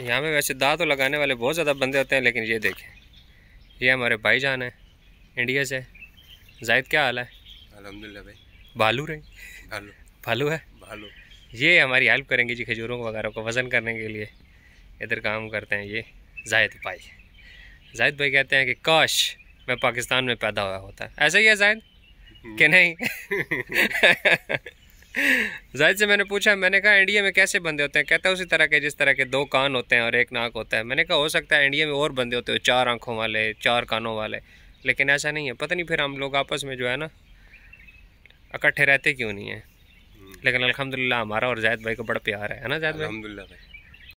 यहाँ पे वैसे दाँत तो लगाने वाले बहुत ज़्यादा बंदे होते हैं लेकिन ये देखें ये हमारे भाई जान है इंडिया से जाहिद क्या हाल है अलहमदिल्ला भाई भालू रहे भालू भालू है भालू ये हमारी हेल्प करेंगे जी खजूरों वगैरह को वज़न करने के लिए इधर काम करते हैं ये जाहिद भाई जाहिद भाई कहते हैं कि काश मैं पाकिस्तान में पैदा हुआ होता है ऐसा ही है जाहिद कि हम्म। नहीं जाहिर से मैंने पूछा मैंने कहा इंडिया में कैसे बंदे होते हैं कहता है उसी तरह के जिस तरह के दो कान होते हैं और एक नाक होता है मैंने कहा हो सकता है इंडिया में और बंदे होते हो चार आँखों वाले चार कानों वाले लेकिन ऐसा नहीं है पता नहीं फिर हम लोग आपस में जो है ना इकट्ठे रहते क्यों नहीं हैं लेकिन हम्म। अलहमदिल्ला हमारा और जायद भाई को बड़ा प्यार है ना जायद भाई अलहमदिल्ला भाई